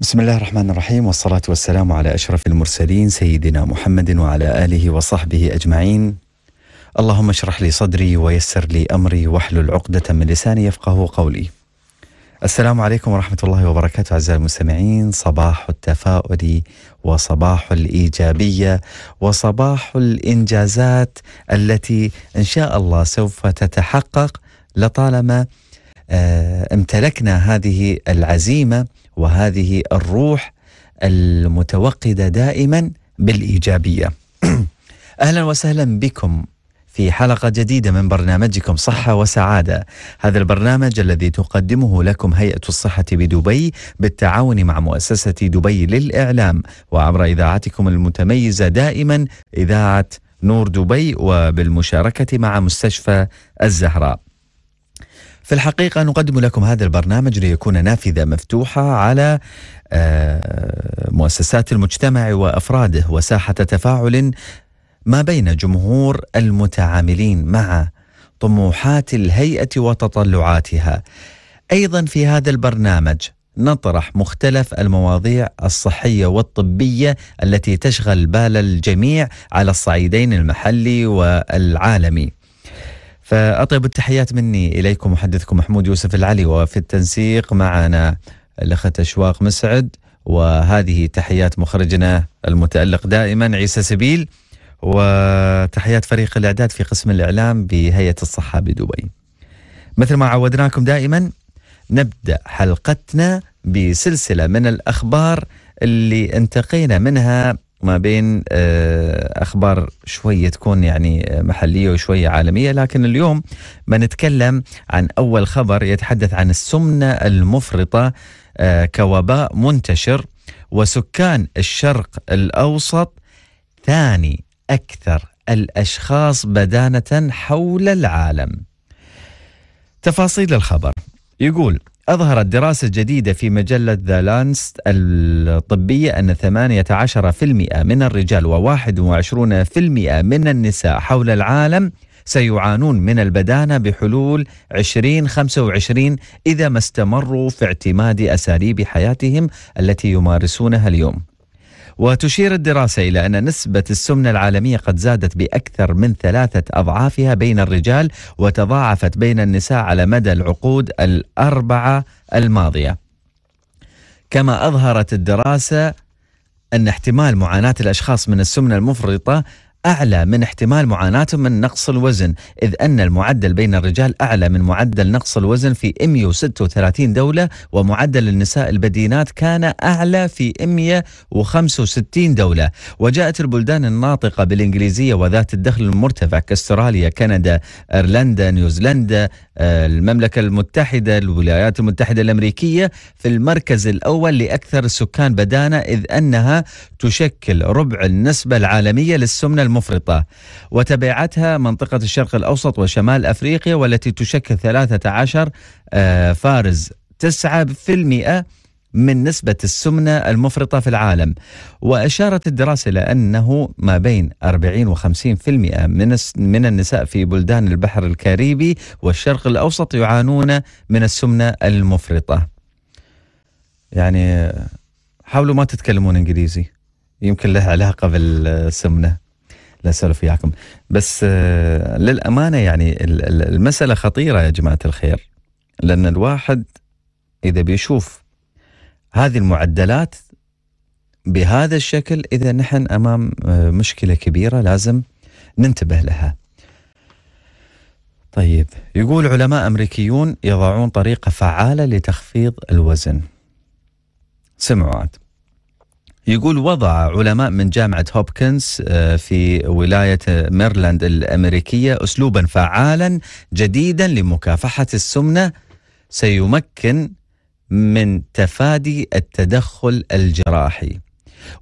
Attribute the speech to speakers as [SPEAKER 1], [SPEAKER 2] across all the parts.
[SPEAKER 1] بسم الله الرحمن الرحيم والصلاة والسلام على أشرف المرسلين سيدنا محمد وعلى آله وصحبه أجمعين اللهم اشرح لي صدري ويسر لي أمري واحلل عقدة من لساني يفقه قولي السلام عليكم ورحمة الله وبركاته أعزائي المستمعين صباح التفاؤل وصباح الإيجابية وصباح الإنجازات التي إن شاء الله سوف تتحقق لطالما آه، امتلكنا هذه العزيمة وهذه الروح المتوقده دائما بالايجابيه. اهلا وسهلا بكم في حلقة جديدة من برنامجكم صحة وسعادة هذا البرنامج الذي تقدمه لكم هيئة الصحة بدبي بالتعاون مع مؤسسة دبي للإعلام وعبر إذاعتكم المتميزة دائما إذاعة نور دبي وبالمشاركة مع مستشفى الزهراء في الحقيقة نقدم لكم هذا البرنامج ليكون نافذة مفتوحة على آه، مؤسسات المجتمع وأفراده وساحة تفاعل ما بين جمهور المتعاملين مع طموحات الهيئة وتطلعاتها. أيضا في هذا البرنامج نطرح مختلف المواضيع الصحية والطبية التي تشغل بال الجميع على الصعيدين المحلي والعالمي. فأطيب التحيات مني إليكم محدثكم محمود يوسف العلي وفي التنسيق معنا الأخت أشواق مسعد وهذه تحيات مخرجنا المتألق دائما عيسى سبيل وتحيات فريق الإعداد في قسم الإعلام بهيئة الصحة بدبي مثل ما عودناكم دائما نبدأ حلقتنا بسلسلة من الأخبار اللي انتقينا منها ما بين آه، اخبار شويه تكون يعني آه، محليه وشويه عالميه لكن اليوم بنتكلم عن اول خبر يتحدث عن السمنه المفرطه آه، كوباء منتشر وسكان الشرق الاوسط ثاني اكثر الاشخاص بدانه حول العالم. تفاصيل الخبر يقول أظهرت دراسة جديدة في مجلة ذا لانس الطبية أن 18% من الرجال و21% من النساء حول العالم سيعانون من البدانة بحلول 2025 إذا ما استمروا في اعتماد أساليب حياتهم التي يمارسونها اليوم وتشير الدراسة إلى أن نسبة السمنة العالمية قد زادت بأكثر من ثلاثة أضعافها بين الرجال وتضاعفت بين النساء على مدى العقود الأربعة الماضية كما أظهرت الدراسة أن احتمال معاناة الأشخاص من السمنة المفرطة أعلى من احتمال معاناتهم من نقص الوزن إذ أن المعدل بين الرجال أعلى من معدل نقص الوزن في 136 دولة ومعدل النساء البدينات كان أعلى في 165 دولة وجاءت البلدان الناطقة بالإنجليزية وذات الدخل المرتفع كاستراليا كندا أيرلندا نيوزيلندا آه، المملكة المتحدة الولايات المتحدة الأمريكية في المركز الأول لأكثر السكان بدانة إذ أنها تشكل ربع النسبة العالمية للسمنة مفرطة وتبعتها منطقة الشرق الأوسط وشمال أفريقيا والتي تشكل 13 آه، فارز 9% من نسبة السمنة المفرطة في العالم وأشارت الدراسة إلى أنه ما بين 40 و 50% من, من النساء في بلدان البحر الكاريبي والشرق الأوسط يعانون من السمنة المفرطة يعني حاولوا ما تتكلمون إنجليزي يمكن له علاقة بالسمنة لا وياكم بس آه، للأمانة يعني المسألة خطيرة يا جماعة الخير لأن الواحد إذا بيشوف هذه المعدلات بهذا الشكل إذا نحن أمام آه، مشكلة كبيرة لازم ننتبه لها طيب يقول علماء أمريكيون يضعون طريقة فعالة لتخفيض الوزن سمعوا عاد يقول وضع علماء من جامعة هوبكنز آه، في ولاية ميرلاند الأمريكية أسلوبا فعالا جديدا لمكافحة السمنة سيمكن من تفادي التدخل الجراحي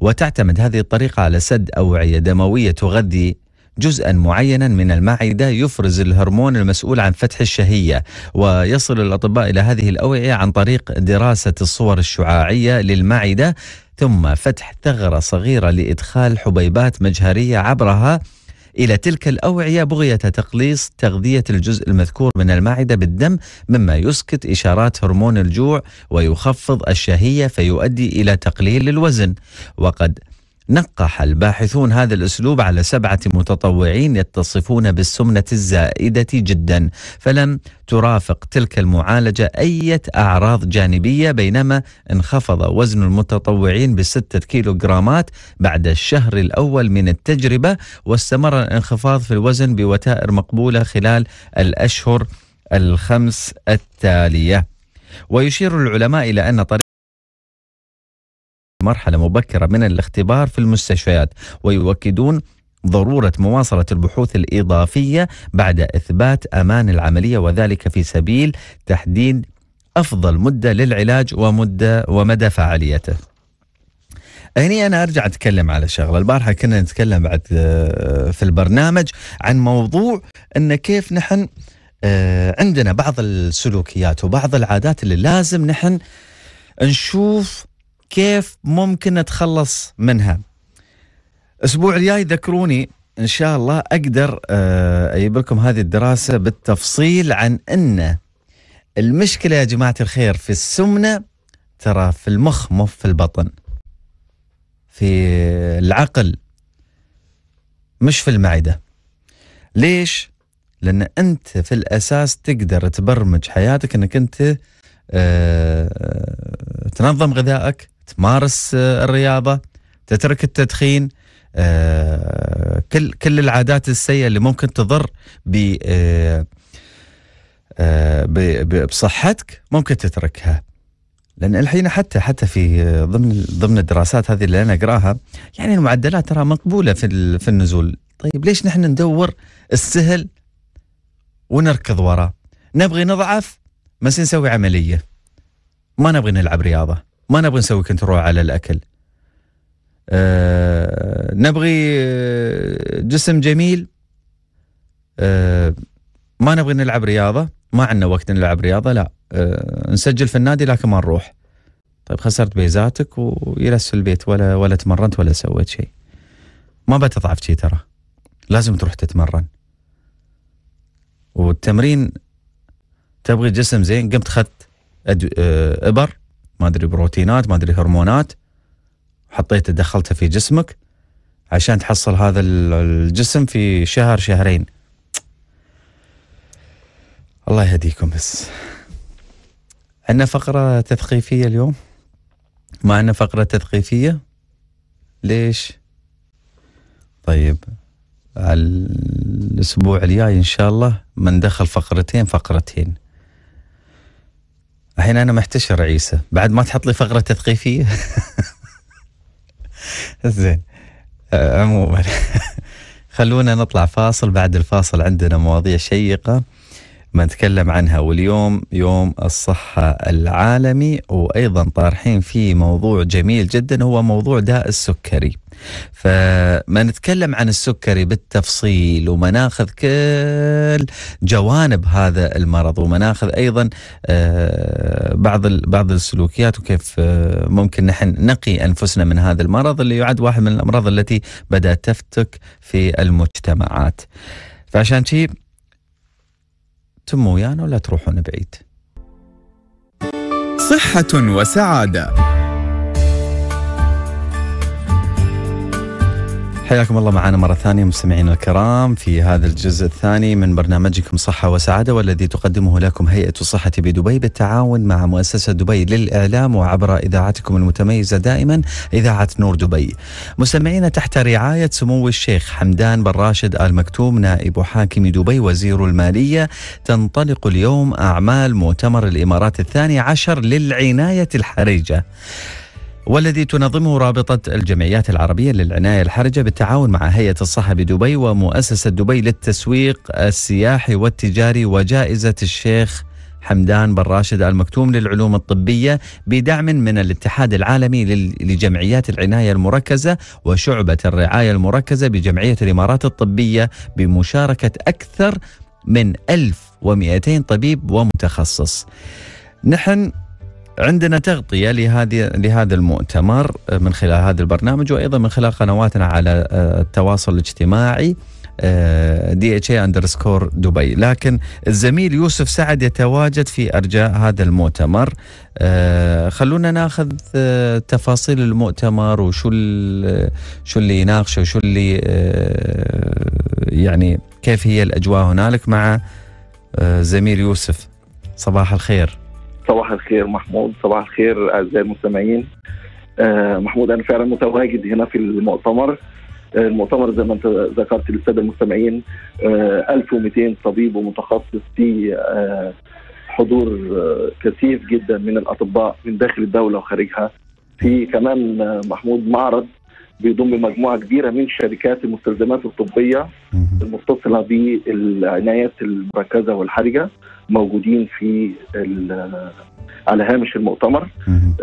[SPEAKER 1] وتعتمد هذه الطريقة على سد أوعية دموية تغذي جزءا معينا من المعدة يفرز الهرمون المسؤول عن فتح الشهية ويصل الأطباء إلى هذه الأوعية عن طريق دراسة الصور الشعاعية للمعدة ثم فتح ثغرة صغيرة لإدخال حبيبات مجهرية عبرها إلى تلك الأوعية بغية تقليص تغذية الجزء المذكور من المعدة بالدم مما يسكت إشارات هرمون الجوع ويخفض الشهية فيؤدي إلى تقليل الوزن وقد نقح الباحثون هذا الاسلوب على سبعه متطوعين يتصفون بالسمنه الزائده جدا فلم ترافق تلك المعالجه اي اعراض جانبيه بينما انخفض وزن المتطوعين بسته كيلوغرامات بعد الشهر الاول من التجربه واستمر الانخفاض في الوزن بوتائر مقبوله خلال الاشهر الخمس التاليه ويشير العلماء الى ان طريق مرحلة مبكرة من الاختبار في المستشفيات ويؤكدون ضرورة مواصلة البحوث الإضافية بعد إثبات أمان العملية وذلك في سبيل تحديد أفضل مدة للعلاج ومدة ومدى فعاليته هني أنا أرجع أتكلم على شغلة البارحة كنا نتكلم بعد آه، في البرنامج عن موضوع أن كيف نحن آه، عندنا بعض السلوكيات وبعض العادات اللي لازم نحن نشوف كيف ممكن نتخلص منها الاسبوع الجاي ذكروني ان شاء الله اقدر آه، اجيب لكم هذه الدراسه بالتفصيل عن ان المشكله يا جماعه الخير في السمنه ترى في المخ مو في البطن في العقل مش في المعده ليش لان انت في الاساس تقدر تبرمج حياتك انك انت آه، تنظم غذائك تمارس آه، الرياضه تترك التدخين آه، كل كل العادات السيئه اللي ممكن تضر آه، ب بصحتك ممكن تتركها لان الحين حتى حتى في ضمن ضمن الدراسات هذه اللي انا اقراها يعني المعدلات ترى مقبوله في في النزول طيب ليش نحن ندور السهل ونركض وراه نبغي نضعف بس نسوي عمليه ما نبغي نلعب رياضه ما نبغى نسوي كنترول على الاكل أه نبغي آه، جسم جميل أه ما نبغي نلعب رياضه ما عندنا وقت نلعب رياضه لا أه نسجل في النادي لكن ما نروح طيب خسرت بيزاتك ويلس في البيت ولا ولا تمرنت ولا سويت شيء ما بتضعف شيء ترى لازم تروح تتمرن والتمرين تبغي جسم زين قمت خدت أد... آه، ابر ما ادري بروتينات ما ادري هرمونات حطيته دخلته في جسمك عشان تحصل هذا الجسم في شهر شهرين الله يهديكم بس عندنا فقرة تثقيفية اليوم ما عندنا فقرة تثقيفية ليش طيب على الأسبوع الجاي إن شاء الله بندخل فقرتين فقرتين الحين انا محتشر عيسى بعد ما تحط لي فقره تثقيفيه زين آه، عموما خلونا نطلع فاصل بعد الفاصل عندنا مواضيع شيقه ما نتكلم عنها واليوم يوم الصحة العالمي وأيضا طارحين فيه موضوع جميل جدا هو موضوع داء السكري فما نتكلم عن السكري بالتفصيل ومناخذ كل جوانب هذا المرض ومناخذ ايضا آه، بعض بعض السلوكيات وكيف آه، ممكن نحن نقي انفسنا من هذا المرض اللي يعد واحد من الامراض التي بدات تفتك في المجتمعات. فعشان شيء تموا ويانا ولا تروحون بعيد صحة وسعادة حياكم الله معنا مرة ثانية مستمعينا الكرام في هذا الجزء الثاني من برنامجكم صحة وسعادة والذي تقدمه لكم هيئة الصحة بدبي بالتعاون مع مؤسسة دبي للإعلام وعبر إذاعتكم المتميزة دائما إذاعة نور دبي. مستمعينا تحت رعاية سمو الشيخ حمدان بن راشد آل مكتوم نائب حاكم دبي وزير المالية تنطلق اليوم أعمال مؤتمر الإمارات الثاني عشر للعناية الحرجة. والذي تنظمه رابطة الجمعيات العربية للعناية الحرجة بالتعاون مع هيئة الصحة بدبي ومؤسسة دبي للتسويق السياحي والتجاري وجائزة الشيخ حمدان بن راشد المكتوم للعلوم الطبية بدعم من الاتحاد العالمي لجمعيات العناية المركزة وشعبة الرعاية المركزة بجمعية الإمارات الطبية بمشاركة أكثر من 1200 طبيب ومتخصص نحن عندنا تغطيه لهذه لهذا المؤتمر من خلال هذا البرنامج وايضا من خلال قنواتنا على آه، التواصل الاجتماعي دي اتش اي اندرسكور دبي لكن الزميل يوسف سعد يتواجد في ارجاء هذا المؤتمر آه، خلونا ناخذ آه، تفاصيل المؤتمر وشو شو اللي يناقشه وشو اللي يعني كيف هي الاجواء هنالك مع زميل يوسف صباح الخير
[SPEAKER 2] صباح الخير محمود صباح الخير اعزائي المستمعين آه محمود انا فعلا متواجد هنا في المؤتمر آه، المؤتمر زي ما انت ذكرت للساده المستمعين آه 1200 طبيب ومتخصص في آه حضور آه، كثيف جدا من الاطباء من داخل الدوله وخارجها في كمان آه، محمود معرض بيضم مجموعه كبيره من شركات المستلزمات الطبيه المتصله بالعنايات المركزه والحرجه موجودين في على هامش المؤتمر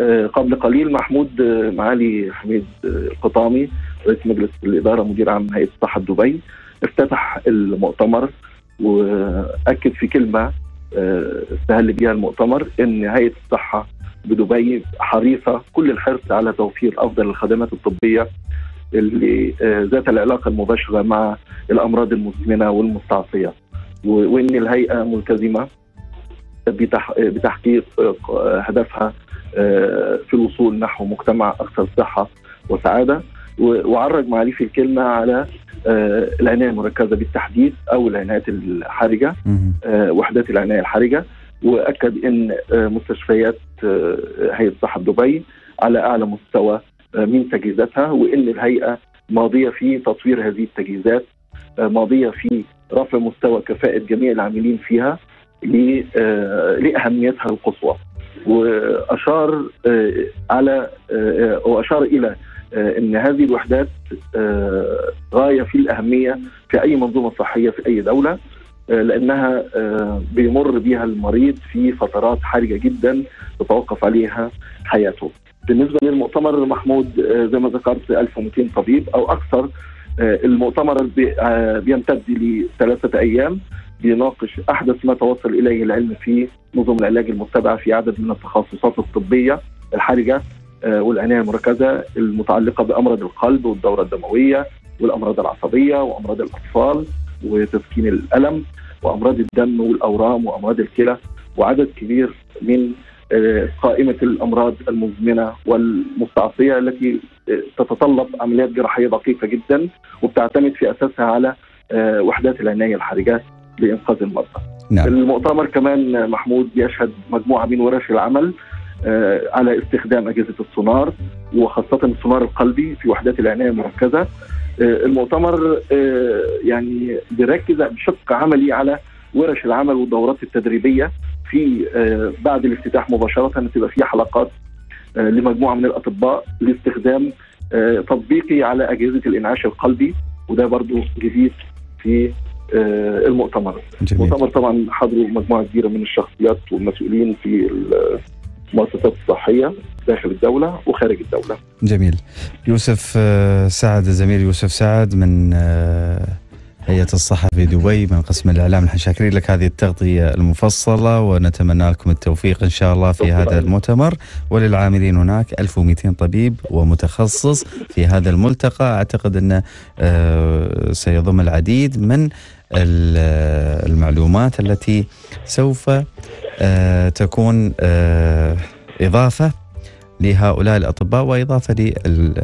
[SPEAKER 2] آه، قبل قليل محمود آه، معالي حميد آه، القطامي رئيس مجلس الاداره مدير عام هيئه الصحه دبي افتتح المؤتمر واكد في كلمه استهل بيها المؤتمر ان هيئه الصحه بدبي حريصه كل الحرص على توفير افضل الخدمات الطبيه اللي ذات العلاقه المباشره مع الامراض المزمنه والمستعصيه. وان الهيئه ملتزمه بتحقيق آه، هدفها آه، في الوصول نحو مجتمع اكثر صحه وسعاده وعرج معاليف الكلمه على آه، العنايه المركزه بالتحديد او العنايات الحرجه وحدات العنايه الحرجه واكد ان مستشفيات هيئه صحه دبي على اعلى مستوى من تجهيزاتها وان الهيئه ماضيه في تطوير هذه التجهيزات ماضيه في رفع مستوى كفاءة جميع العاملين فيها آه، لأهميتها القصوى وأشار آه، على آه، وأشار إلى ان هذه الوحدات غايه في الاهميه في اي منظومه صحيه في اي دوله لانها بيمر بها المريض في فترات حرجه جدا تتوقف عليها حياته. بالنسبه للمؤتمر محمود زي ما ذكرت 1200 طبيب او اكثر آه، المؤتمر آه، بيمتد لثلاثة أيام بيناقش أحدث ما توصل إليه العلم في نظم العلاج المتبعة في عدد من التخصصات الطبية الحرجة آه، والعناية المركزة المتعلقة بأمراض القلب والدورة الدموية والأمراض العصبية وأمراض الأطفال وتسكين الألم وأمراض الدم والأورام وأمراض الكلى وعدد كبير من قائمه الامراض المزمنه والمستعصيه التي تتطلب عمليات جراحيه دقيقه جدا وبتعتمد في اساسها على آه، وحدات العنايه الحرجه لانقاذ المرضى. نعم. المؤتمر كمان محمود يشهد مجموعه من ورش العمل آه، على استخدام اجهزه السونار وخاصه السونار القلبي في وحدات العنايه المركزه. آه، المؤتمر يعني بيركز بشق عملي على ورش العمل والدورات التدريبيه في آه، بعد الافتتاح مباشره بتبقى في حلقات آه، لمجموعه من الاطباء لاستخدام آه، تطبيقي على اجهزه الانعاش القلبي وده برضو جديد في المؤتمر جميل. المؤتمر طبعا حضروا مجموعه كبيره من الشخصيات والمسؤولين في المؤسسات الصحيه داخل الدوله وخارج الدوله
[SPEAKER 1] جميل يوسف سعد زميل يوسف سعد من هيئة الصحة في دبي من قسم الإعلام نحن شاكرين لك هذه التغطية المفصلة ونتمنى لكم التوفيق إن شاء الله في هذا المؤتمر وللعاملين هناك 1200 طبيب ومتخصص في هذا الملتقى أعتقد أنه آه، سيضم العديد من آه، المعلومات التي سوف آه، تكون إضافة لهؤلاء الأطباء وإضافة لل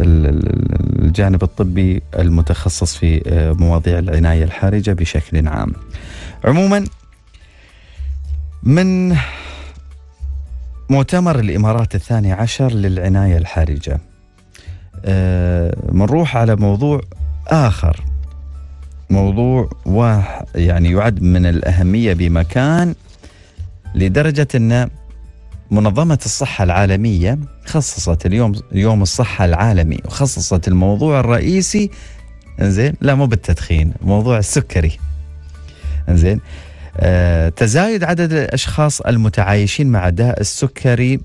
[SPEAKER 1] الجانب الطبي المتخصص في آه، مواضيع العناية الحرجة بشكل عام عموما من مؤتمر الإمارات الثاني عشر للعناية الحرجة بنروح آه، على موضوع آخر موضوع واحد يعني يعد من الأهمية بمكان لدرجة أنه منظمة الصحة العالمية خصصت اليوم يوم الصحة العالمي وخصصت الموضوع الرئيسي انزين لا مو بالتدخين موضوع السكري انزين آه تزايد عدد الأشخاص المتعايشين مع داء السكري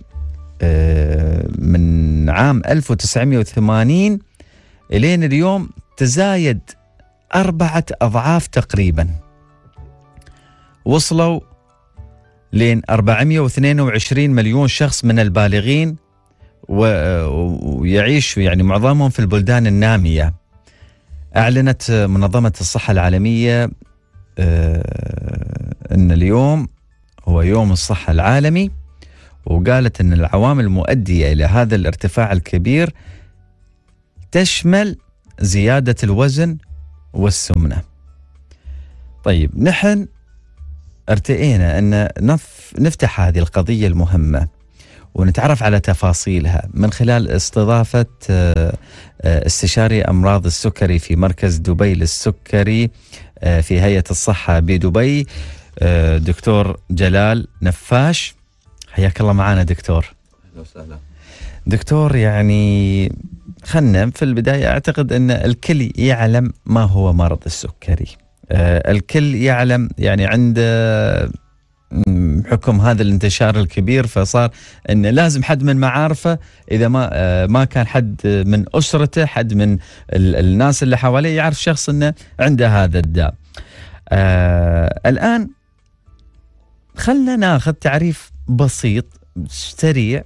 [SPEAKER 1] آه من عام 1980 إلين اليوم تزايد أربعة أضعاف تقريبا وصلوا لين 422 مليون شخص من البالغين ويعيش يعني معظمهم في البلدان النامية أعلنت منظمة الصحة العالمية آه، أن اليوم هو يوم الصحة العالمي وقالت أن العوامل المؤدية إلى هذا الارتفاع الكبير تشمل زيادة الوزن والسمنة طيب نحن ارتئينا أن نف نفتح هذه القضية المهمة ونتعرف على تفاصيلها من خلال استضافة آه، آه، استشاري أمراض السكري في مركز دبي للسكري آه، في هيئة الصحة بدبي دكتور جلال نفاش حياك الله معنا دكتور أهلا وسهلا دكتور يعني خلنا في البداية أعتقد أن الكل يعلم ما هو مرض السكري آه، الكل يعلم يعني عند آه، حكم هذا الانتشار الكبير فصار ان لازم حد من معارفه اذا ما آه، ما كان حد من اسرته حد من الناس اللي حواليه يعرف شخص انه عنده هذا الداء الان خلنا ناخذ تعريف بسيط سريع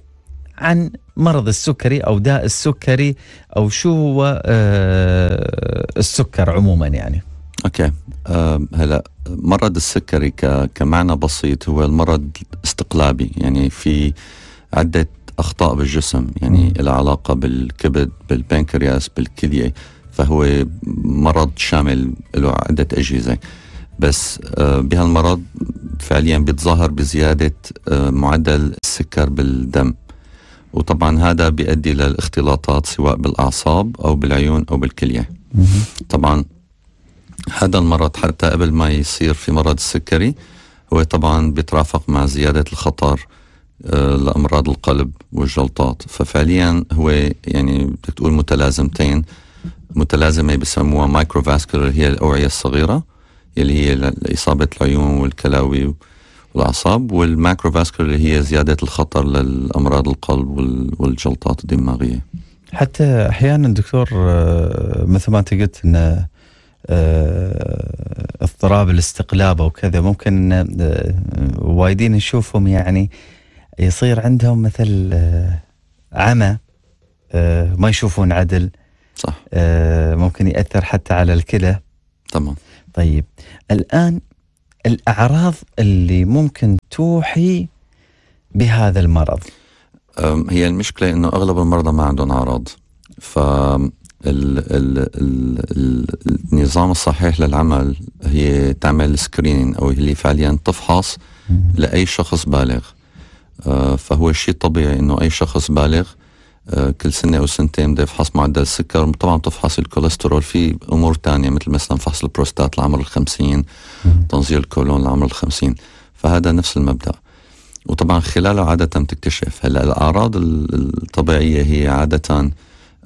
[SPEAKER 1] عن مرض السكري او داء السكري او شو هو السكر عموما يعني
[SPEAKER 3] اوكي آه، هلا مرض السكري كمعنى بسيط هو المرض استقلابي يعني في عده اخطاء بالجسم يعني له علاقه بالكبد بالبنكرياس بالكليه فهو مرض شامل له عده اجهزه بس آه، بهالمرض فعليا بيتظاهر بزياده آه، معدل السكر بالدم وطبعا هذا بيؤدي للاختلاطات سواء بالاعصاب او بالعيون او بالكليه طبعا هذا المرض حتى قبل ما يصير في مرض السكري هو طبعا بيترافق مع زيادة الخطر آه، لأمراض القلب والجلطات ففعليا هو يعني بدك تقول متلازمتين متلازمة بسموها مايكروفاسكولار هي الأوعية الصغيرة اللي هي إصابة العيون والكلاوي والأعصاب اللي هي زيادة الخطر للأمراض القلب والجلطات الدماغية
[SPEAKER 1] حتى أحيانا دكتور آه، مثل ما أنت قلت أنه آه، اضطراب الاستقلاب او كذا ممكن آه، وايدين نشوفهم يعني يصير عندهم مثل آه، عمى ما يشوفون عدل صح ممكن ياثر حتى على الكلى تمام طيب الان الاعراض اللي ممكن توحي بهذا المرض
[SPEAKER 3] هي المشكله انه اغلب المرضى ما عندهم اعراض ف ال ال ال النظام الصحيح للعمل هي تعمل سكرينين او اللي فعليا تفحص لاي شخص بالغ آه، فهو شيء طبيعي انه اي شخص بالغ آه، كل سنه او سنتين بده يفحص معدل السكر طبعا بتفحص الكوليسترول في امور تانية مثل مثلا فحص البروستات لعمر الخمسين تنظير الكولون لعمر الخمسين فهذا نفس المبدا وطبعا خلاله عاده بتكتشف هلا الاعراض الطبيعيه هي عاده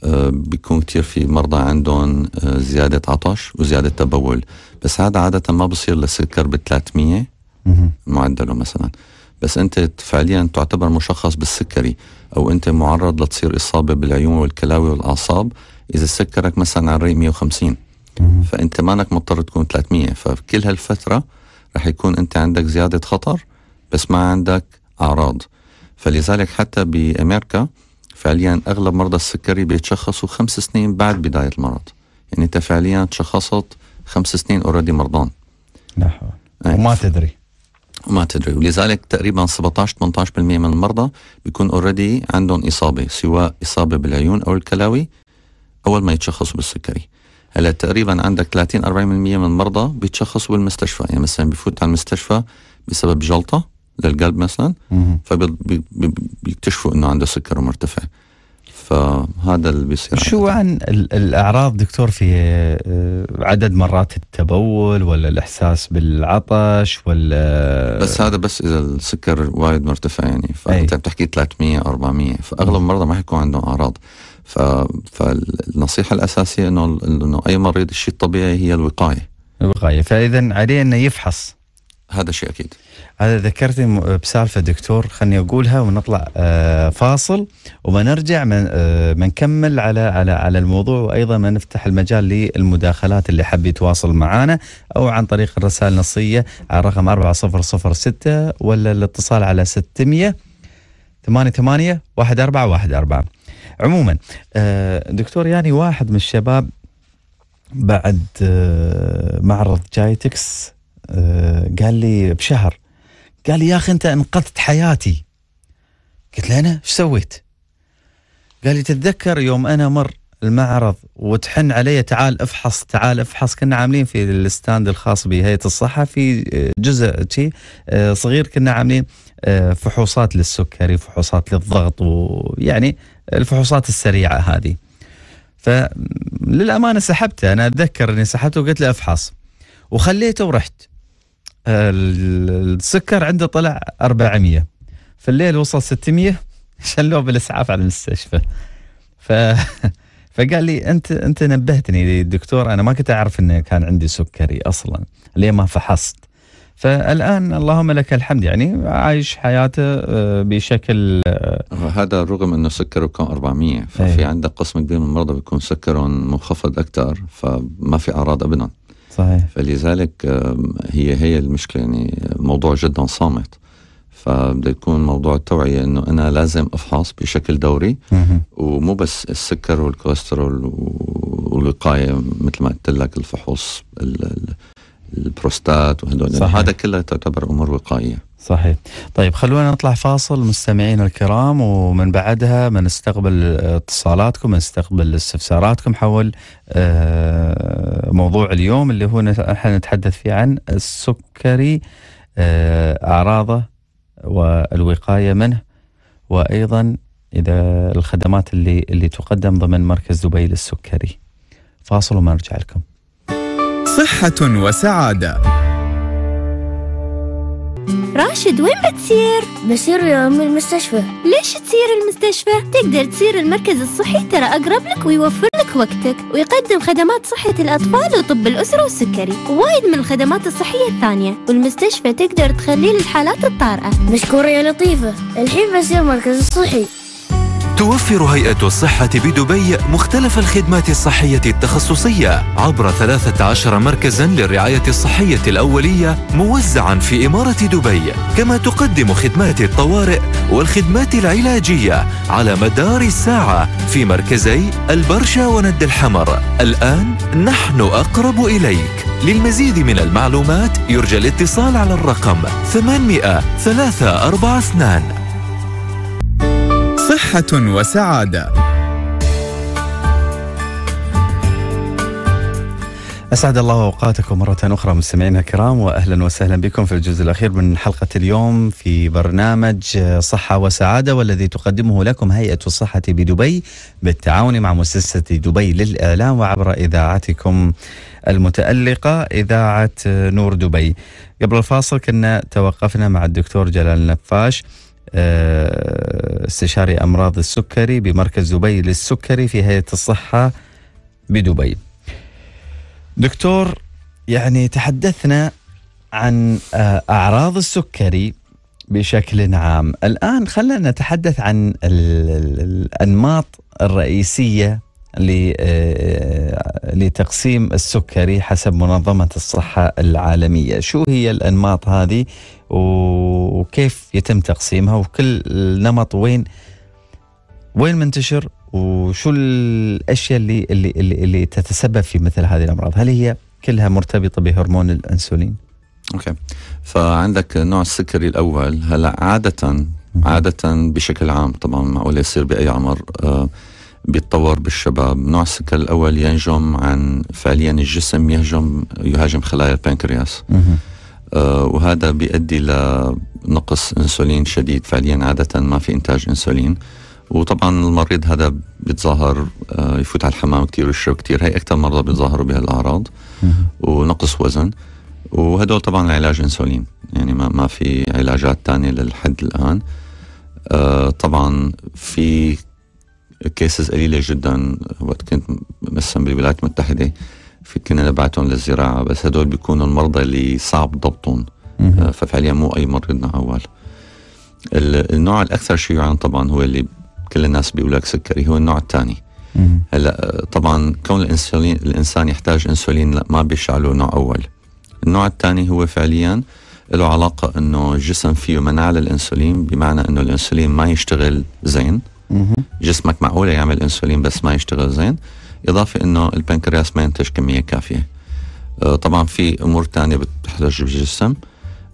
[SPEAKER 3] آه، بيكون كتير في مرضى عندهم آه، زيادة عطش وزيادة تبول بس هذا عادة ما بصير للسكر ب 300 معدله مثلا بس انت فعليا تعتبر مشخص بالسكري او انت معرض لتصير اصابه بالعيون والكلاوي والاعصاب اذا سكرك مثلا على الريق 150 فانت مانك مضطر تكون 300 فكل هالفتره رح يكون انت عندك زياده خطر بس ما عندك اعراض فلذلك حتى بامريكا فعليا اغلب مرضى السكري بيتشخصوا خمس سنين بعد بدايه المرض يعني انت فعليا تشخصت خمس سنين اوريدي مرضان
[SPEAKER 1] نحو يعني وما تدري
[SPEAKER 3] وما تدري ولذلك تقريبا 17 18% من المرضى بيكون اوريدي عندهم اصابه سواء اصابه بالعيون او الكلاوي اول ما يتشخصوا بالسكري هلا تقريبا عندك 30 40% من المرضى بيتشخصوا بالمستشفى يعني مثلا بفوت على المستشفى بسبب جلطه للقلب مثلا فبيكتشفوا
[SPEAKER 1] انه عنده سكر مرتفع فهذا اللي بيصير شو عن الاعراض دكتور في آه، عدد مرات التبول ولا الاحساس بالعطش ولا بس هذا بس اذا السكر وايد مرتفع يعني فانت أي. بتحكي 300
[SPEAKER 3] 400 فاغلب المرضى ما حيكون عندهم اعراض ف... فالنصيحه الاساسيه انه انه اي مريض الشيء الطبيعي هي الوقايه
[SPEAKER 1] الوقايه فاذا عليه انه يفحص هذا شيء اكيد هذا ذكرتني بسالفه دكتور خلني اقولها ونطلع آه، فاصل وبنرجع من بنكمل آه، على على على الموضوع وايضا ما نفتح المجال للمداخلات اللي حاب يتواصل معنا او عن طريق الرسائل النصيه على الرقم 4006 ولا الاتصال على 600 88 1414 عموما آه، دكتور يعني واحد من الشباب بعد معرض جايتكس آه، قال لي بشهر قال لي يا اخي انت انقذت حياتي قلت له انا ايش سويت؟ قال لي تتذكر يوم انا مر المعرض وتحن علي تعال افحص تعال افحص كنا عاملين في الستاند الخاص بهيئه الصحه في جزء شيء آه، صغير كنا عاملين آه، فحوصات للسكري فحوصات للضغط ويعني الفحوصات السريعه هذه فللامانه سحبته انا اتذكر اني سحبته وقلت له افحص وخليته ورحت السكر عنده طلع 400 في الليل وصل 600 شلوه بالاسعاف على المستشفى ف فقال لي انت انت نبهتني دكتور انا ما كنت اعرف انه كان عندي سكري اصلا ليه ما فحصت فالان اللهم لك الحمد يعني عايش حياته آه، بشكل آه،
[SPEAKER 3] هذا رغم انه سكره كان 400 ففي إيه. عندك قسم كبير من المرضى بيكون سكرهم منخفض اكثر فما في اعراض ابدا صحيح فلذلك هي هي المشكله يعني موضوع جدا صامت فبده يكون موضوع التوعيه انه انا لازم افحص بشكل دوري ومو بس السكر والكوليسترول والوقايه مثل ما قلت لك الفحوص البروستات وهدول يعني هذا كله
[SPEAKER 1] تعتبر امور وقائيه صحيح طيب خلونا نطلع فاصل مستمعينا الكرام ومن بعدها بنستقبل اتصالاتكم نستقبل استفساراتكم حول آه، موضوع اليوم اللي هو احنا نتحدث فيه عن السكري آه، اعراضه والوقايه منه وايضا اذا الخدمات اللي اللي تقدم ضمن مركز دبي للسكري فاصل وما نرجع لكم صحه وسعاده
[SPEAKER 4] راشد وين بتسير؟ بسير المستشفى ليش تسير المستشفى؟ تقدر تصير المركز الصحي ترى أقرب لك ويوفر لك وقتك ويقدم خدمات صحة الأطفال وطب الأسرة والسكري ووايد من الخدمات الصحية الثانية والمستشفى تقدر تخليه للحالات الطارئة مشكورة يا لطيفة الحين بسير المركز الصحي
[SPEAKER 3] توفر هيئة الصحة بدبي مختلف الخدمات الصحية التخصصية عبر 13 مركزا للرعاية الصحية الأولية موزعا في إمارة دبي كما تقدم خدمات الطوارئ والخدمات العلاجية
[SPEAKER 1] على مدار الساعة في مركزي البرشا وند الحمر الآن نحن أقرب إليك للمزيد من المعلومات يرجى الاتصال على الرقم
[SPEAKER 3] 800 342
[SPEAKER 1] صحة وسعادة. أسعد الله أوقاتكم مرة أخرى مستمعينا الكرام وأهلا وسهلا بكم في الجزء الأخير من حلقة اليوم في برنامج صحة وسعادة والذي تقدمه لكم هيئة الصحة بدبي بالتعاون مع مؤسسة دبي للإعلام وعبر إذاعتكم المتألقة إذاعة نور دبي. قبل الفاصل كنا توقفنا مع الدكتور جلال نفاش آه، استشاري امراض السكري بمركز دبي للسكري في هيئه الصحه بدبي. دكتور يعني تحدثنا عن آه، اعراض السكري بشكل عام، الان خلينا نتحدث عن الانماط الرئيسيه آه، لتقسيم السكري حسب منظمة الصحة العالمية شو هي الأنماط هذه وكيف يتم تقسيمها وكل نمط وين وين منتشر وشو الاشياء اللي اللي اللي, اللي تتسبب في مثل هذه الامراض هل هي كلها مرتبطه بهرمون الانسولين اوكي
[SPEAKER 3] فعندك نوع السكري الاول هلا عاده عاده بشكل عام طبعا معقول يصير باي عمر آه بيتطور بالشباب نوع السكر الأول ينجم عن فعليا الجسم يهجم يهاجم خلايا البنكرياس آه، وهذا بيؤدي لنقص انسولين شديد فعليا عاده ما في انتاج انسولين وطبعا المريض هذا بيتظاهر آه، يفوت على الحمام كثير ويشرب كثير هي اكثر مرضى بيتظاهروا بهالاعراض ونقص وزن وهدول طبعا العلاج انسولين يعني ما ما في علاجات تانية للحد الان آه، طبعا في كيسز قليله جدا وقت كنت مثلا بالولايات المتحده كنا نبعتهم للزراعه بس هدول بيكونوا المرضى اللي صعب ضبطهم آه، ففعليا مو اي مريض نعوال النوع الاكثر شيوعا طبعا هو اللي كل الناس بيقولوا لك سكري هو النوع الثاني هلا آه، طبعا كون الانسولين الانسان يحتاج انسولين لا ما بيشعله نوع اول النوع الثاني هو فعليا له علاقة انه الجسم فيه مناعة للانسولين بمعنى انه الانسولين ما يشتغل زين جسمك معقول يعمل انسولين بس ما يشتغل زين إضافة أنه البنكرياس ما ينتج كمية كافية آه، طبعا في أمور تانية بتحتاج بالجسم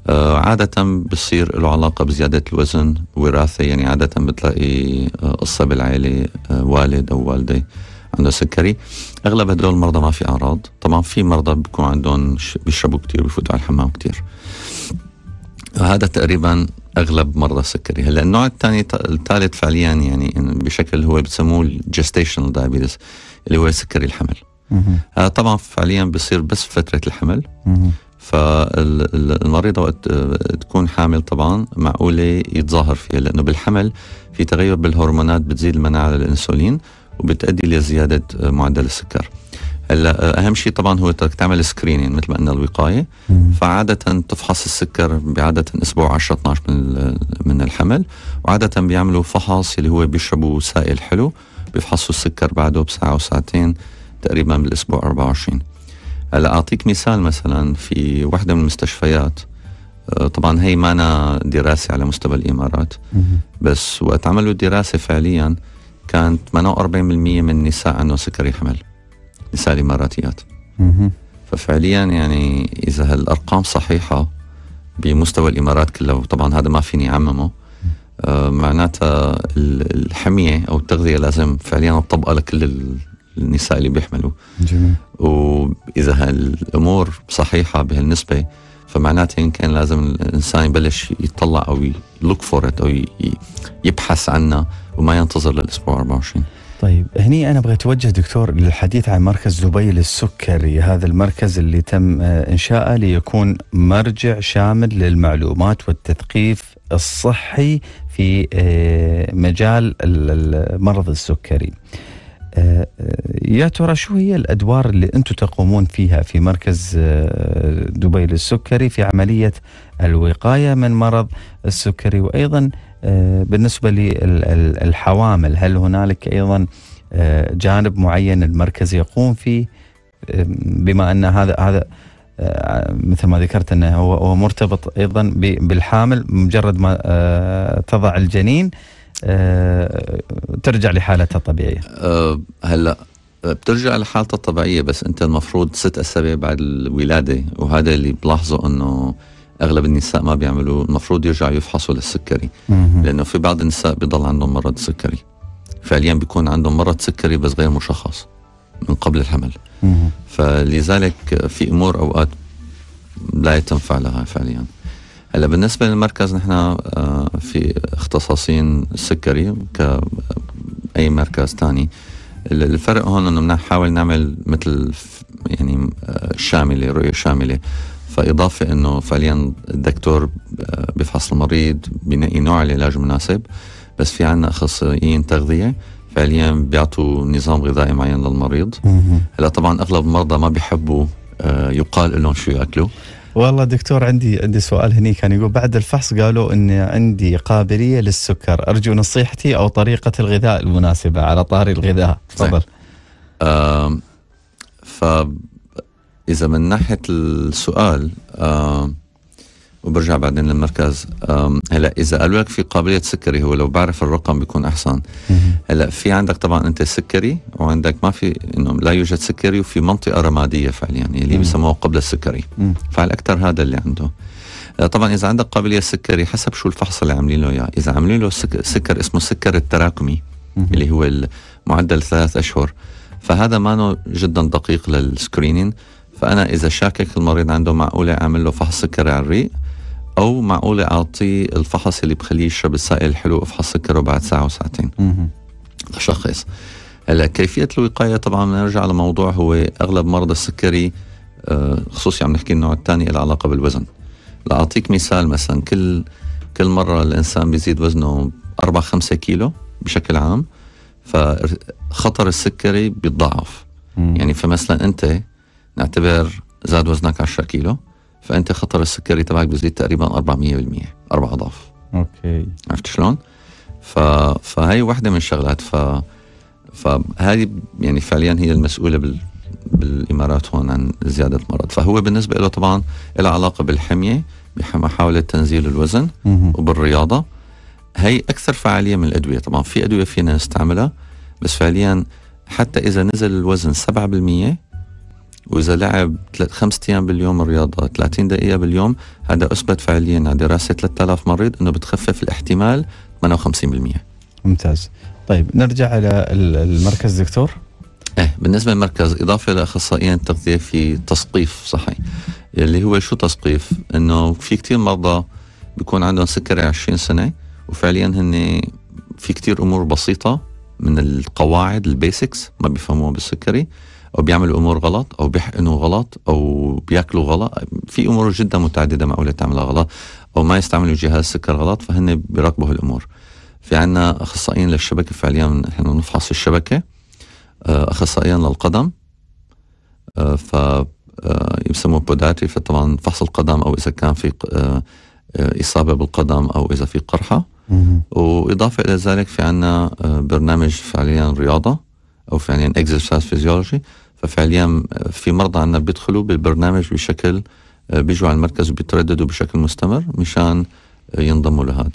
[SPEAKER 3] آه، عادة بصير له علاقة بزيادة الوزن وراثة يعني عادة بتلاقي آه، قصة بالعائلة والد أو والدة عنده سكري أغلب هدول المرضى ما في أعراض طبعا في مرضى بيكون عندهم بيشربوا كتير بيفوتوا على الحمام كتير هذا تقريبا اغلب مرضى السكري هلا النوع الثاني الثالث فعليا يعني بشكل هو بسموه الجستيشنال دايابيتس اللي هو سكري الحمل هذا آه، طبعا فعليا بيصير بس فترة الحمل فالمريضة وقت آه، تكون حامل طبعا معقولة يتظاهر فيها لأنه بالحمل في تغير بالهرمونات بتزيد المناعة للأنسولين وبتؤدي لزيادة آه، معدل السكر هلا اهم شيء طبعا هو بدك تعمل سكرينين مثل ما قلنا الوقايه فعاده تفحص السكر بعاده اسبوع 10 12 من من الحمل وعاده بيعملوا فحص اللي هو بيشربوا سائل حلو بيفحصوا السكر بعده بساعة وساعتين تقريبا بالأسبوع 24 هلا أعطيك مثال مثلا في وحدة من المستشفيات آه، طبعا هي مانا دراسة على مستوى الإمارات بس وقت عملوا الدراسة فعليا كان 48% من النساء عندهم سكر يحمل نساء الإماراتيات ففعليا يعني إذا هالأرقام صحيحة بمستوى الإمارات كلها وطبعا هذا ما فيني أعممه آه، معناتها الحميه او التغذيه لازم فعليا تطبق لكل النساء اللي بيحملوا جميل واذا هالامور صحيحه بهالنسبه فمعناتها يمكن لازم الانسان يبلش يطلع او يلوك فور او يبحث عنها وما ينتظر للاسبوع 24
[SPEAKER 1] طيب هني انا ابغى اتوجه دكتور للحديث عن مركز دبي للسكري هذا المركز اللي تم آه، انشائه ليكون مرجع شامل للمعلومات والتثقيف الصحي في آه، مجال مرض السكري آه، آه، يا ترى شو هي الادوار اللي انتم تقومون فيها في مركز دبي للسكري في عمليه الوقايه من مرض السكري وايضا بالنسبه للحوامل هل هنالك ايضا جانب معين المركز يقوم فيه بما ان هذا هذا آه، مثل ما ذكرت انه هو هو مرتبط ايضا بالحامل مجرد ما آه، تضع الجنين آه، ترجع لحالتها الطبيعيه. هلا بترجع لحالتها الطبيعيه
[SPEAKER 3] بس انت المفروض ست اسابيع بعد الولاده وهذا اللي بلاحظه انه اغلب النساء ما بيعملوه المفروض يرجعوا يفحصوا للسكري لانه في بعض النساء بيضل عندهم مرض سكري فعليا بيكون عندهم مرض سكري بس غير مشخص من قبل الحمل فلذلك في امور اوقات لا يتم فعلها فعليا هلا بالنسبه للمركز نحن آه، في اختصاصين السكري كاي آه، مركز ثاني الفرق هون انه بنحاول نعمل مثل يعني آه، شامله رؤيه شامله فاضافه انه فعليا الدكتور بفحص المريض بنقي نوع العلاج المناسب بس في عنا اخصائيين تغذيه فعليا بيعطوا نظام غذائي معين للمريض هلا طبعا اغلب المرضى ما بيحبوا آه، يقال لهم شو ياكلوا
[SPEAKER 1] والله دكتور عندي عندي سؤال هني كان يقول بعد الفحص قالوا ان عندي قابليه للسكر ارجو نصيحتي او طريقه الغذاء المناسبه على طاري الغذاء تفضل آه
[SPEAKER 3] ف اذا من ناحيه السؤال آه وبرجع بعدين للمركز هلا اذا قالوا لك في قابليه سكري هو لو بعرف الرقم بيكون احسن هلا في عندك طبعا انت سكري وعندك ما في انه لا يوجد سكري وفي منطقه رماديه فعليا اللي بسموها قبل السكري فعلى اكثر هذا اللي عنده أه، طبعا اذا عندك قابليه سكري حسب شو الفحص اللي عاملين له اياه اذا عاملين له سكر, اسمه سكر التراكمي اللي هو معدل ثلاث اشهر فهذا ما جدا دقيق للسكرينين فانا اذا شاكك المريض عنده معقوله اعمل له فحص سكري على الريق او معقوله اعطيه الفحص اللي بخليه يشرب السائل الحلو افحص سكره بعد ساعه وساعتين لشخص هلا كيفيه الوقايه طبعا نرجع لموضوع هو اغلب مرضى السكري آه، خصوصي عم نحكي النوع الثاني له علاقه بالوزن لاعطيك مثال مثلا كل كل مره الانسان بيزيد وزنه 4 5 كيلو بشكل عام فخطر السكري بيتضاعف يعني فمثلا انت نعتبر زاد وزنك 10 كيلو فانت خطر السكري تبعك بزيد تقريبا 400% اربع اضعاف اوكي عرفت شلون؟ ف... فهي وحده من الشغلات ف فهذه يعني فعليا هي المسؤوله بال... بالامارات هون عن زياده المرض فهو بالنسبه له طبعا له علاقه بالحميه بمحاوله تنزيل الوزن مه. وبالرياضه هي اكثر فعاليه من الادويه طبعا في ادويه فينا نستعملها بس فعليا حتى اذا نزل الوزن 7% واذا لعب خمسة ايام باليوم الرياضه 30 دقيقه باليوم هذا اثبت فعليا على دراسه 3000 مريض انه بتخفف الاحتمال 58%
[SPEAKER 1] ممتاز طيب نرجع على المركز دكتور
[SPEAKER 3] ايه بالنسبه للمركز اضافه لاخصائيين التغذيه في تسقيف صحي اللي هو شو تسقيف انه في كثير مرضى بيكون عندهم سكري 20 سنه وفعليا هن في كثير امور بسيطه من القواعد البيسكس ما بيفهموها بالسكري او بيعملوا امور غلط او بيحقنوا غلط او بياكلوا غلط في امور جدا متعدده معقوله تعملها غلط او ما يستعملوا جهاز سكر غلط فهن بيراقبوا هالامور في عنا اخصائيين للشبكه فعليا نحن بنفحص الشبكه آه، اخصائيين للقدم آه، ف آه، يسموه بوداتي فطبعا فحص القدم او اذا كان في اصابه بالقدم او اذا في قرحه واضافه الى ذلك في عنا برنامج فعليا رياضه او فعليا اكسرسايز فيزيولوجي ففعليا في مرضى عندنا بيدخلوا بالبرنامج بشكل آه، بيجوا على المركز وبيترددوا بشكل مستمر مشان آه، ينضموا لهذا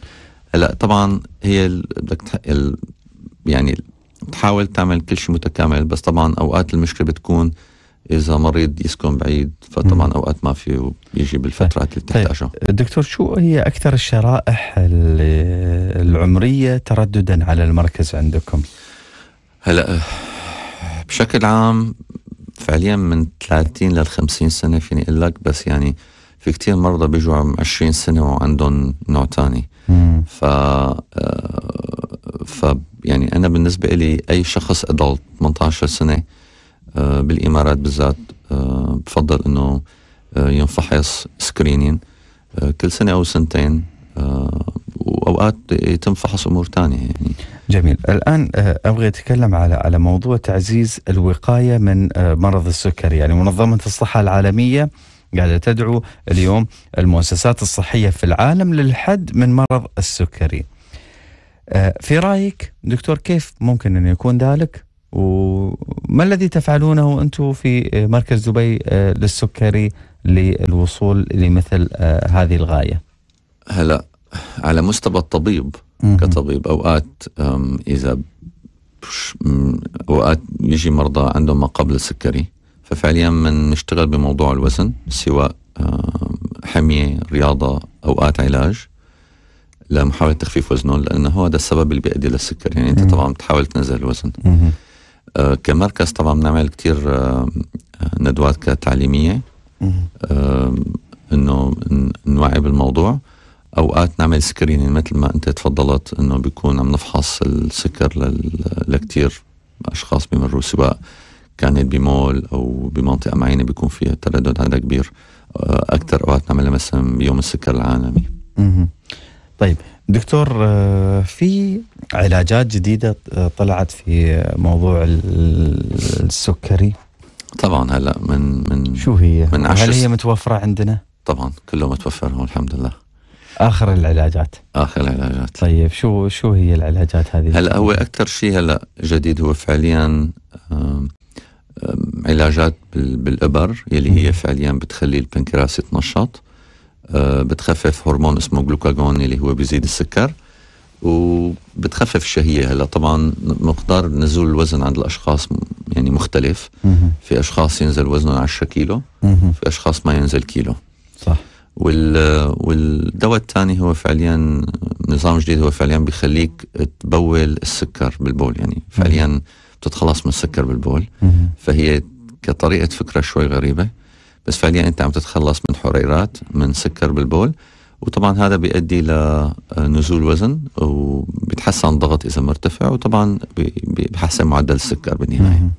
[SPEAKER 3] هلا طبعا هي بدك يعني تحاول تعمل كل شيء متكامل بس طبعا اوقات المشكله بتكون اذا مريض يسكن بعيد فطبعا اوقات ما في يجي بالفترات اللي طيب، طيب. بتحتاجها
[SPEAKER 1] دكتور شو هي اكثر الشرائح العمريه ترددا على المركز عندكم
[SPEAKER 3] هلا آه، بشكل عام فعليا من 30 لل 50 سنه فيني اقول لك بس يعني في كتير مرضى بيجوا 20 سنه وعندهم نوع ثاني ف آه، ف يعني انا بالنسبه لي اي شخص ادلت 18 سنه آه، بالامارات بالذات آه، بفضل انه ينفحص سكرينين كل سنه او سنتين واوقات آه، يتم فحص امور ثانيه يعني
[SPEAKER 1] جميل الان آه، ابغى اتكلم على على موضوع تعزيز الوقايه من آه، مرض السكري يعني منظمه الصحه العالميه قاعده تدعو اليوم المؤسسات الصحيه في العالم للحد من مرض السكري في رايك دكتور كيف ممكن ان يكون ذلك وما الذي تفعلونه انتم في مركز دبي للسكري للوصول لمثل هذه الغايه
[SPEAKER 3] هلا على مستوى الطبيب كطبيب اوقات اذا اوقات يجي مرضى عندهم ما قبل السكري ففعليا بنشتغل بموضوع الوزن سواء حميه رياضه اوقات علاج لمحاوله تخفيف وزنهم لانه هو هذا السبب اللي بيؤدي للسكر يعني انت طبعا بتحاول تنزل الوزن آه كمركز طبعا بنعمل كثير آه ندوات كتعليميه آه انه نوعي بالموضوع اوقات نعمل سكرينين يعني مثل ما انت تفضلت انه بيكون عم نفحص السكر لكتير اشخاص بمروا سواء كانت بمول او بمنطقه معينه بيكون فيها تردد عندها كبير آه، اكثر اوقات نعملها مثلا بيوم السكر
[SPEAKER 1] العالمي. طيب دكتور آه، في علاجات جديده آه، طلعت في موضوع السكري؟ طبعا
[SPEAKER 3] هلا من من شو هي؟ من عشر هل هي
[SPEAKER 1] متوفره عندنا؟
[SPEAKER 3] طبعا كله متوفر الحمد لله.
[SPEAKER 1] اخر العلاجات اخر العلاجات طيب شو شو هي العلاجات هذه؟ هلا هو
[SPEAKER 3] اكثر شيء هلا جديد هو فعليا علاجات بالابر يلي هي فعليا بتخلي البنكرياس يتنشط آه، بتخفف هرمون اسمه جلوكاجون اللي هو بيزيد السكر وبتخفف الشهيه هلا طبعا مقدار نزول الوزن عند الاشخاص يعني مختلف في اشخاص ينزل وزنهم 10 كيلو في اشخاص ما ينزل كيلو صح والدواء الثاني هو فعليا نظام جديد هو فعليا بيخليك تبول السكر بالبول يعني فعليا بتتخلص من السكر بالبول فهي كطريقه فكره شوي غريبه بس فعليا انت عم تتخلص من حريرات من سكر بالبول وطبعا هذا بيؤدي لنزول آه، وزن وبتحسن الضغط اذا مرتفع وطبعا بحسن معدل السكر بالنهايه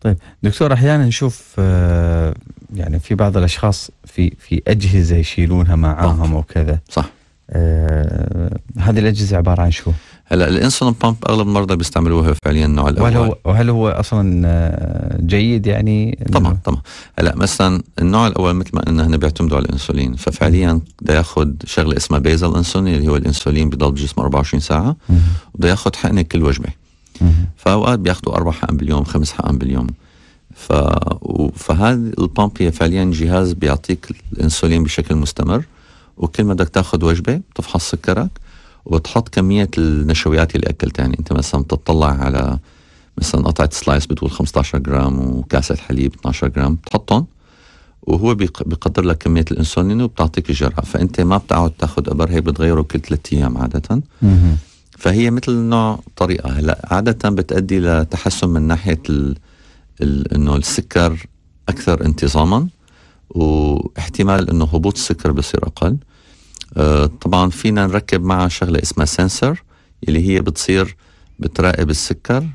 [SPEAKER 1] طيب دكتور احيانا نشوف آه، يعني في بعض الاشخاص في في اجهزه يشيلونها معاهم وكذا صح آه هذه الاجهزه عباره عن شو؟ هلا الانسولين بامب
[SPEAKER 3] اغلب المرضى بيستعملوها فعليا نوع الاول وهل هو
[SPEAKER 1] وهل هو اصلا آه، جيد يعني؟ طبعا
[SPEAKER 3] طبعا هلا مثلا النوع الاول مثل ما قلنا هن بيعتمدوا على الانسولين ففعليا بده ياخذ شغله اسمها بيزل انسولين اللي هو الانسولين بضل بجسمه 24 ساعه بده ياخذ حقنه كل وجبه فاوقات بياخذوا اربع حقن باليوم خمس حقن باليوم ف... فهذا البامب هي فعليا جهاز بيعطيك الانسولين بشكل مستمر وكل ما بدك تاخذ وجبه بتفحص سكرك وبتحط كميه النشويات اللي اكلت يعني انت مثلا بتطلع على مثلا قطعه سلايس بتقول 15 جرام وكاسه حليب 12 جرام بتحطهم وهو بيقدر لك كميه الانسولين وبتعطيك الجرعه فانت ما بتقعد تاخذ ابر هي بتغيره كل ثلاث ايام عاده فهي مثل نوع طريقه هلا عاده بتؤدي لتحسن من ناحيه ال... ال... انه السكر اكثر انتظاما واحتمال انه هبوط السكر بصير اقل أه طبعا فينا نركب معها شغله اسمها سنسر اللي هي بتصير بتراقب السكر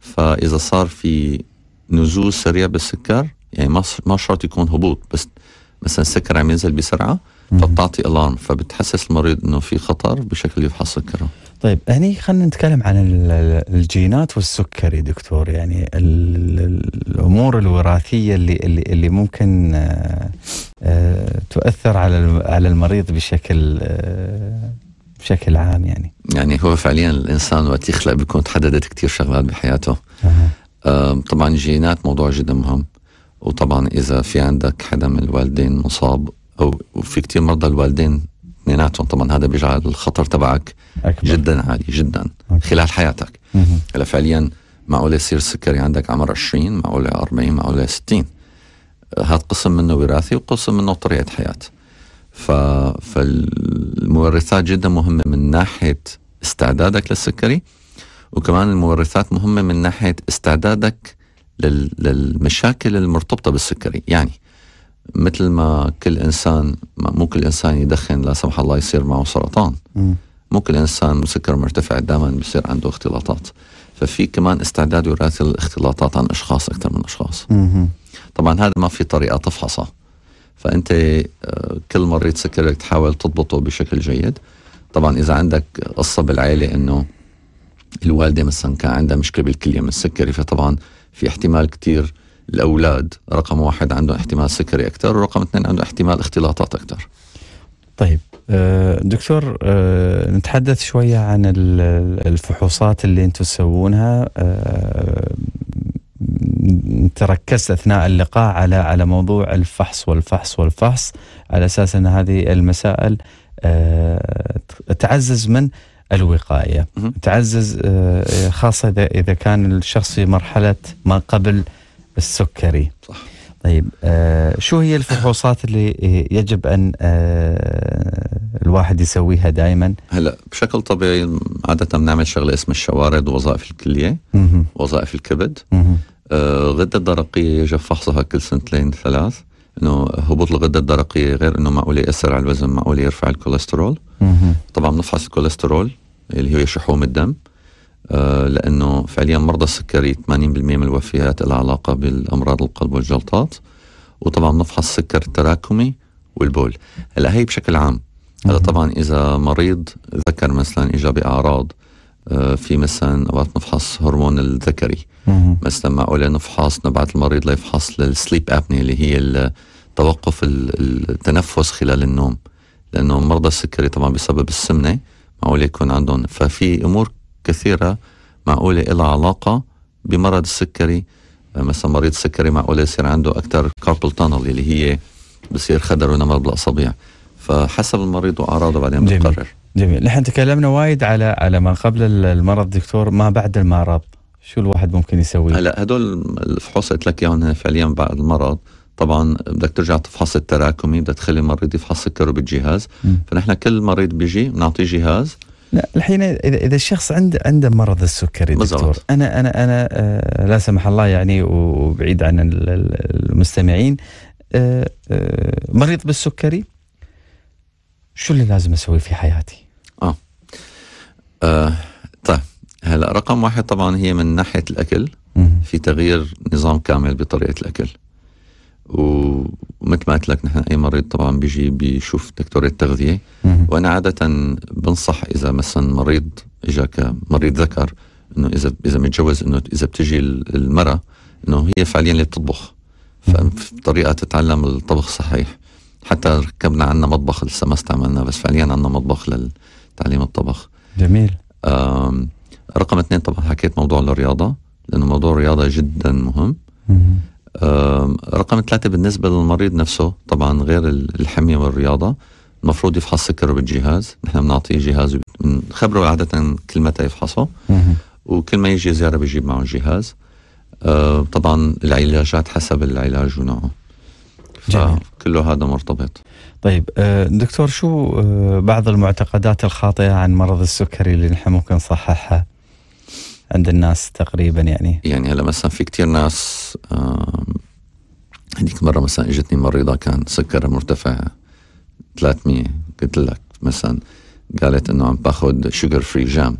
[SPEAKER 3] فاذا صار في نزول سريع بالسكر يعني ما ما شرط يكون هبوط بس مثلا السكر عم ينزل بسرعه فبتعطي الارم فبتحسس المريض انه في خطر بشكل يفحص سكره
[SPEAKER 1] طيب هني خلينا نتكلم عن الجينات والسكري دكتور يعني الامور الوراثيه اللي اللي, اللي ممكن آه، آه، تؤثر على على المريض بشكل آه، بشكل عام يعني
[SPEAKER 3] يعني هو فعليا الانسان وقت يخلق بيكون تحددت كثير شغلات بحياته أه. طبعا الجينات موضوع جدا مهم وطبعا اذا في عندك حدا من الوالدين مصاب او في كثير مرضى الوالدين اثنيناتهم طبعا هذا بيجعل الخطر تبعك أكبر. جدا عالي جدا أكبر. خلال حياتك هلا فعليا معقول يصير السكري عندك عمر 20 معقول 40 معقول 60 هذا قسم منه وراثي وقسم منه طريقه حياه ف... فالمورثات جدا مهمه من ناحيه استعدادك للسكري وكمان المورثات مهمه من ناحيه استعدادك لل... للمشاكل المرتبطه بالسكري يعني مثل ما كل انسان مو كل انسان يدخن لا سمح الله يصير معه سرطان ممكن الانسان مسكر مرتفع دائما بصير عنده اختلاطات ففي كمان استعداد يراسل الاختلاطات عن اشخاص اكثر من اشخاص طبعا هذا ما في طريقه تفحصها فانت آه، كل مريض سكري تحاول تضبطه بشكل جيد طبعا اذا عندك قصه بالعائله انه الوالده مثلا كان عندها مشكله بالكليه من السكري فطبعا في احتمال كثير الاولاد رقم واحد عندهم احتمال سكري اكثر ورقم اثنين عندهم احتمال اختلاطات اكثر
[SPEAKER 1] طيب آه، دكتور آه، نتحدث شوية عن الفحوصات اللي أنتم تسوونها آه، تركزت أثناء اللقاء على على موضوع الفحص والفحص والفحص على أساس أن هذه المسائل تعزز من الوقاية تعزز خاصة إذا كان الشخص في مرحلة ما قبل السكري صح. طيب آه شو هي الفحوصات اللي يجب ان آه الواحد يسويها دائما؟
[SPEAKER 3] هلا بشكل طبيعي عاده بنعمل شغله اسمها الشوارد وظائف الكليه وظائف الكبد آه غده الدرقيه يجب فحصها كل سنتين ثلاث انه هبوط الغده الدرقيه غير انه معقول ياثر على الوزن معقول يرفع الكوليسترول طبعا بنفحص الكوليسترول اللي هي شحوم الدم آه، لانه فعليا مرضى السكري 80% من الوفيات لها علاقه بالامراض القلب والجلطات وطبعا نفحص السكر التراكمي والبول هلا هي بشكل عام هلا طبعا اذا مريض ذكر مثلا اجى باعراض آه، في مثلا اوقات نفحص هرمون الذكري مثلا معقول نفحص نبعث المريض ليفحص للسليب ابني اللي هي توقف التنفس خلال النوم لانه مرضى السكري طبعا بسبب السمنه معقول يكون عندهم ففي امور كثيرة معقولة إلها علاقة بمرض السكري آه، مثلا مريض السكري معقولة يصير عنده أكثر كاربل تانل اللي هي بصير خدر ونمر بالأصابع فحسب المريض وأعراضه بعدين جميل. بنقرر
[SPEAKER 1] جميل نحن تكلمنا وايد على على ما قبل المرض دكتور ما بعد المرض شو الواحد ممكن يسوي؟
[SPEAKER 3] هلا هدول الفحوص قلت لك اياهم فعليا بعد المرض طبعا بدك ترجع تفحص التراكمي بدك تخلي المريض يفحص سكره بالجهاز فنحن كل مريض بيجي بنعطيه جهاز
[SPEAKER 1] لا الحين اذا اذا الشخص عنده عنده مرض السكري دكتور انا انا انا آه، لا سمح الله يعني وبعيد عن المستمعين آه، آه، مريض بالسكري شو اللي لازم اسوي في حياتي؟ اه,
[SPEAKER 3] آه طيب هلا رقم واحد طبعا هي من ناحيه الاكل في تغيير نظام كامل بطريقه الاكل ومثل ما قلت لك نحن اي مريض طبعا بيجي بيشوف دكتور التغذيه وانا عاده بنصح اذا مثلا مريض اجا كمريض ذكر انه اذا اذا متجوز انه اذا بتجي المراه انه هي فعليا اللي بتطبخ فطريقه تتعلم الطبخ صحيح حتى ركبنا عنا مطبخ لسه ما استعملنا بس فعليا عنا مطبخ لتعليم الطبخ جميل رقم اثنين طبعا حكيت موضوع الرياضه لانه موضوع الرياضه جدا مهم رقم ثلاثة بالنسبة للمريض نفسه طبعا غير الحمية والرياضة المفروض يفحص سكره بالجهاز نحن بنعطيه جهاز بنخبره عادة كل متى يفحصه وكل ما يجي زيارة بجيب معه الجهاز طبعا العلاجات حسب
[SPEAKER 1] العلاج ونوعه كله هذا مرتبط طيب أه، دكتور شو أه، بعض المعتقدات الخاطئة عن مرض السكري اللي نحن ممكن نصححها عند الناس تقريبا يعني
[SPEAKER 3] يعني هلا مثلا في كتير ناس هذيك مره مثلا اجتني مريضه كان سكرها مرتفع 300 قلت لك مثلا قالت انه عم باخذ شوجر فري جام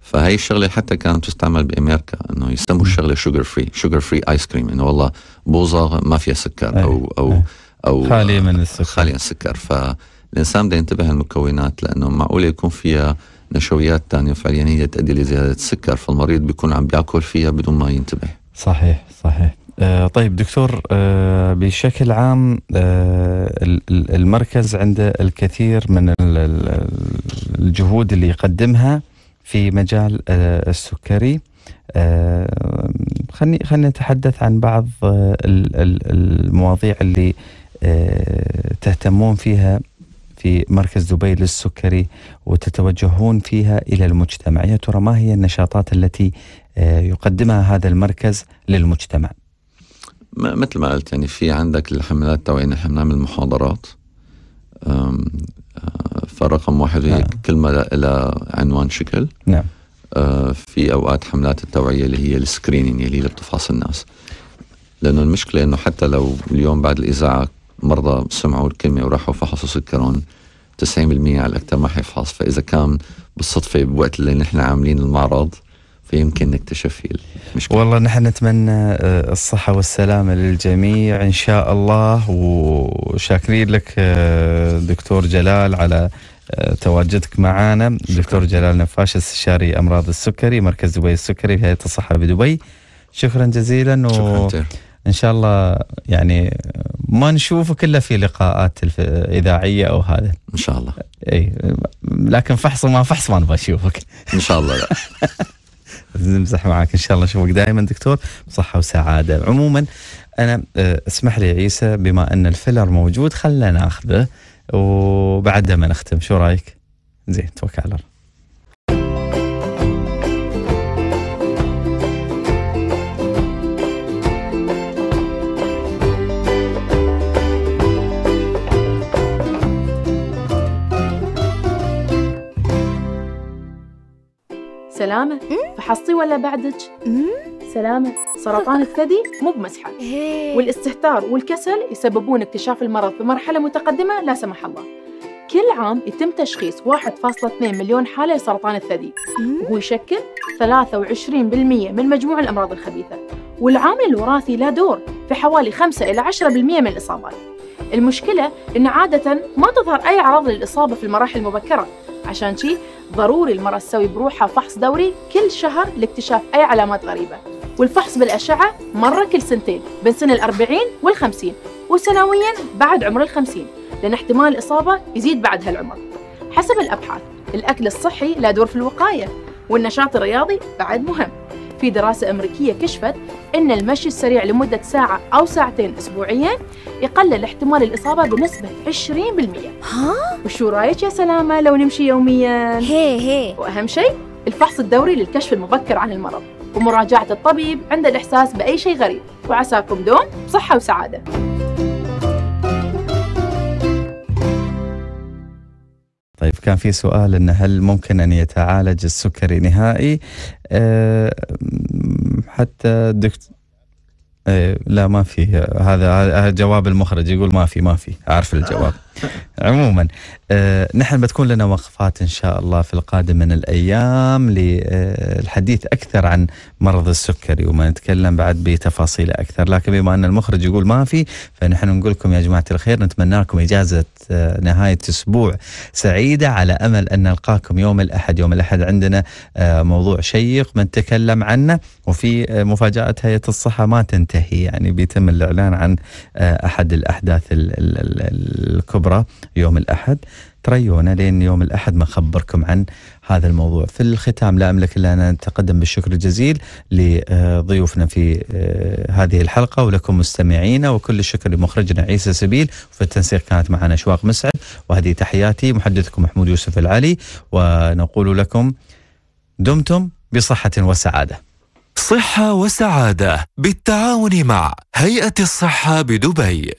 [SPEAKER 3] فهي الشغله حتى كانت تستعمل بامريكا انه يسموا الشغله شوجر فري شوجر فري ايس كريم انه والله بوظه ما فيها سكر إيه، او او إيه. او خاليه من آه، السكر خاليه من السكر فالانسان بده ينتبه المكونات لانه معقول يكون فيها نشويات تانية فعليا هي تؤدي لزيادة السكر فالمريض بيكون عم بياكل فيها بدون ما ينتبه
[SPEAKER 1] صحيح صحيح آه طيب دكتور آه بشكل عام آه المركز عنده الكثير من الجهود اللي يقدمها في مجال آه، السكري آه، خلني خلينا نتحدث عن بعض آه، المواضيع اللي تهتمون فيها في مركز دبي للسكري وتتوجهون فيها الى المجتمع، يا ترى ما هي النشاطات التي آه، يقدمها هذا المركز للمجتمع؟
[SPEAKER 3] مثل ما قلت يعني في عندك الحملات التوعيه نحن بنعمل محاضرات آه، فرقم واحد هي آه. نعم. كلمة لها عنوان شكل نعم آه في أوقات حملات التوعية اللي هي السكريننج اللي هي اللي بتفحص الناس لأنه المشكلة أنه حتى لو اليوم بعد الإذاعة مرضى سمعوا الكلمه وراحوا فحصوا سكرهم 90% على الاكثر ما حيفحص فاذا كان بالصدفه بوقت اللي نحن عاملين المعرض
[SPEAKER 1] فيمكن نكتشف فيه المشكله والله نحن نتمنى آه، الصحه والسلامه للجميع ان شاء الله وشاكرين لك آه، دكتور جلال على آه، تواجدك معنا دكتور جلال نفاش استشاري امراض السكري مركز دبي السكري في هيئه الصحه بدبي شكرا جزيلا و... شكرا ان شاء الله يعني ما نشوفك الا في لقاءات اذاعيه او هذا ان شاء الله اي لكن فحص ما فحص ما نبغى نشوفك ان شاء الله لا نمزح معك ان شاء الله نشوفك دائما دكتور بصحه وسعاده عموما انا آه، اسمح لي عيسى بما ان الفيلر موجود خلنا ناخذه وبعدها ما نختم شو رايك زين توكل على الله
[SPEAKER 4] سلامة فحصتي ولا بعدك؟ سلامة سرطان الثدي مو بمسحة والاستهتار والكسل يسببون اكتشاف المرض بمرحلة متقدمة لا سمح الله كل عام يتم تشخيص 1.2 مليون حالة لسرطان الثدي وهو يشكل 23% من مجموع الأمراض الخبيثة والعامل الوراثي له دور في حوالي 5 إلى 10% من الإصابات المشكلة أن عادة ما تظهر أي أعراض للإصابة في المراحل المبكرة عشان شي ضروري المرأة تسوي بروحها فحص دوري كل شهر لاكتشاف أي علامات غريبة والفحص بالأشعة مرة كل سنتين بين سن الأربعين والخمسين وسنويا بعد عمر الخمسين لأن احتمال الإصابة يزيد بعد هالعمر حسب الأبحاث الأكل الصحي له دور في الوقاية والنشاط الرياضي بعد مهم في دراسة أمريكية كشفت أن المشي السريع لمدة ساعة أو ساعتين أسبوعيا يقلل احتمال الإصابة بنسبة 20% ها؟ وشو رايك يا سلامة لو نمشي يوميا؟ هي هي وأهم شيء الفحص الدوري للكشف المبكر عن المرض ومراجعة الطبيب عند الإحساس بأي شيء غريب وعساكم دوم بصحة وسعادة
[SPEAKER 1] كان في سؤال انه هل ممكن أن يتعالج السكري نهائي أه حتى دكتور أه لا ما في هذا جواب المخرج يقول ما في ما في أعرف الجواب عموما آه، نحن بتكون لنا وقفات ان شاء الله في القادم من الايام للحديث آه، اكثر عن مرض السكري وما نتكلم بعد بتفاصيل اكثر لكن بما ان المخرج يقول ما في فنحن نقول لكم يا جماعه الخير نتمنى لكم اجازه آه، نهايه اسبوع سعيده على امل ان نلقاكم يوم الاحد يوم الاحد عندنا موضوع شيق بنتكلم عنه وفي مفاجات هيئه الصحه ما تنتهي يعني بيتم الاعلان عن احد الاحداث الكبرى خبرة يوم الأحد تريونا لين يوم الأحد ما خبركم عن هذا الموضوع في الختام لا أملك إلا أن أتقدم بالشكر الجزيل لضيوفنا في آه، هذه الحلقة ولكم مستمعينا وكل الشكر لمخرجنا عيسى سبيل في التنسيق كانت معنا أشواق مسعد وهذه تحياتي محدثكم محمود يوسف العلي ونقول لكم دمتم بصحة وسعادة صحة وسعادة بالتعاون مع هيئة الصحة بدبي